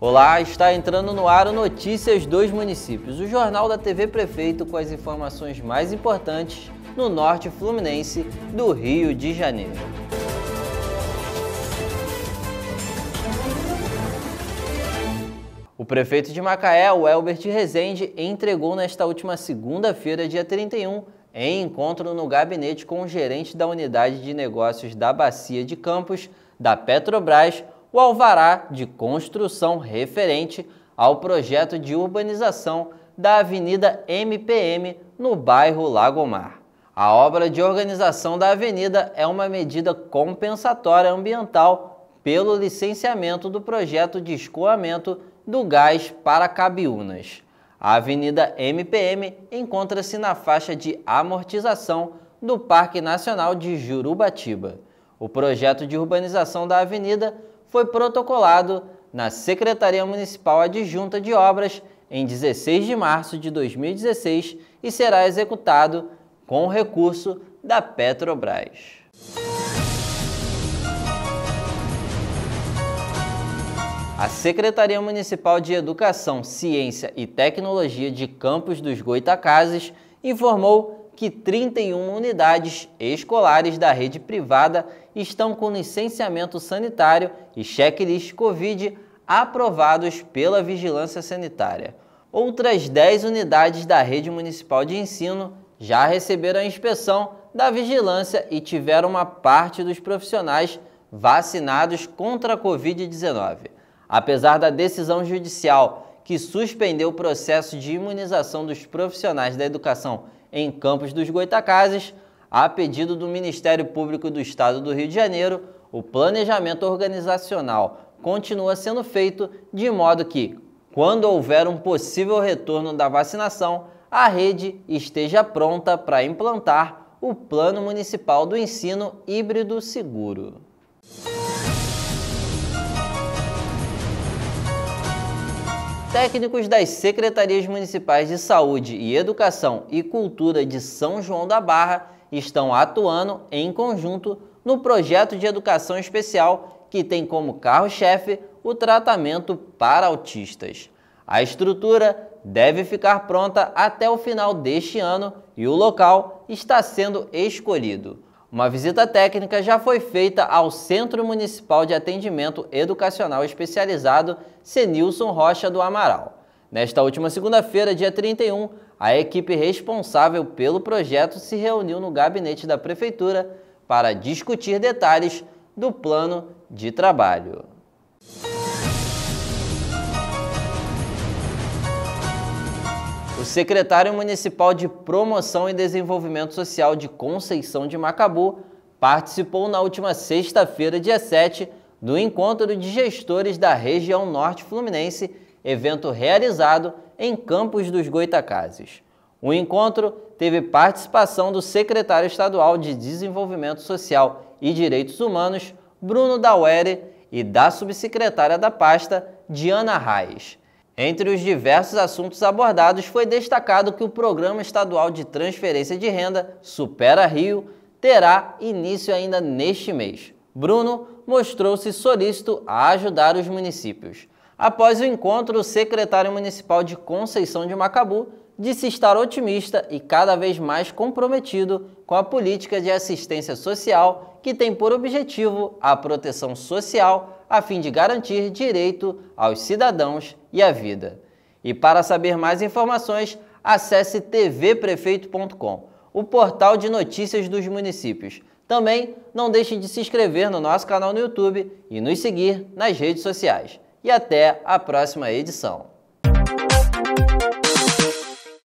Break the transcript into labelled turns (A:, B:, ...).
A: Olá, está entrando no ar o Notícias dos Municípios, o jornal da TV Prefeito com as informações mais importantes no norte fluminense do Rio de Janeiro. O prefeito de Macaé, o Elbert Rezende, entregou nesta última segunda-feira, dia 31, em encontro no gabinete com o gerente da unidade de negócios da Bacia de Campos, da Petrobras, o alvará de construção referente ao projeto de urbanização da Avenida MPM no bairro Lagomar. A obra de organização da avenida é uma medida compensatória ambiental pelo licenciamento do projeto de escoamento do gás para Cabiúnas. A Avenida MPM encontra-se na faixa de amortização do Parque Nacional de Jurubatiba. O projeto de urbanização da avenida foi protocolado na Secretaria Municipal Adjunta de Obras em 16 de março de 2016 e será executado com recurso da Petrobras. A Secretaria Municipal de Educação, Ciência e Tecnologia de Campos dos Goitacazes informou que 31 unidades escolares da rede privada estão com licenciamento sanitário e checklist Covid aprovados pela Vigilância Sanitária. Outras 10 unidades da rede municipal de ensino já receberam a inspeção da vigilância e tiveram uma parte dos profissionais vacinados contra a Covid-19. Apesar da decisão judicial que suspendeu o processo de imunização dos profissionais da educação em Campos dos Goitacazes, a pedido do Ministério Público do Estado do Rio de Janeiro, o planejamento organizacional continua sendo feito de modo que, quando houver um possível retorno da vacinação, a rede esteja pronta para implantar o Plano Municipal do Ensino Híbrido Seguro. Técnicos das Secretarias Municipais de Saúde e Educação e Cultura de São João da Barra estão atuando em conjunto no projeto de educação especial que tem como carro-chefe o tratamento para autistas. A estrutura deve ficar pronta até o final deste ano e o local está sendo escolhido. Uma visita técnica já foi feita ao Centro Municipal de Atendimento Educacional Especializado Senilson Rocha do Amaral. Nesta última segunda-feira, dia 31, a equipe responsável pelo projeto se reuniu no gabinete da Prefeitura para discutir detalhes do plano de trabalho. secretário municipal de Promoção e Desenvolvimento Social de Conceição de Macabu participou na última sexta-feira, dia 7, do encontro de gestores da região norte fluminense, evento realizado em Campos dos Goitacazes. O encontro teve participação do secretário estadual de Desenvolvimento Social e Direitos Humanos, Bruno Daueri, e da subsecretária da pasta, Diana Reis. Entre os diversos assuntos abordados, foi destacado que o Programa Estadual de Transferência de Renda, Supera Rio, terá início ainda neste mês. Bruno mostrou-se solícito a ajudar os municípios. Após o encontro, o secretário municipal de Conceição de Macabu disse estar otimista e cada vez mais comprometido com a política de assistência social, que tem por objetivo a proteção social a fim de garantir direito aos cidadãos e à vida. E para saber mais informações, acesse tvprefeito.com, o portal de notícias dos municípios. Também não deixe de se inscrever no nosso canal no YouTube e nos seguir nas redes sociais e até a próxima edição.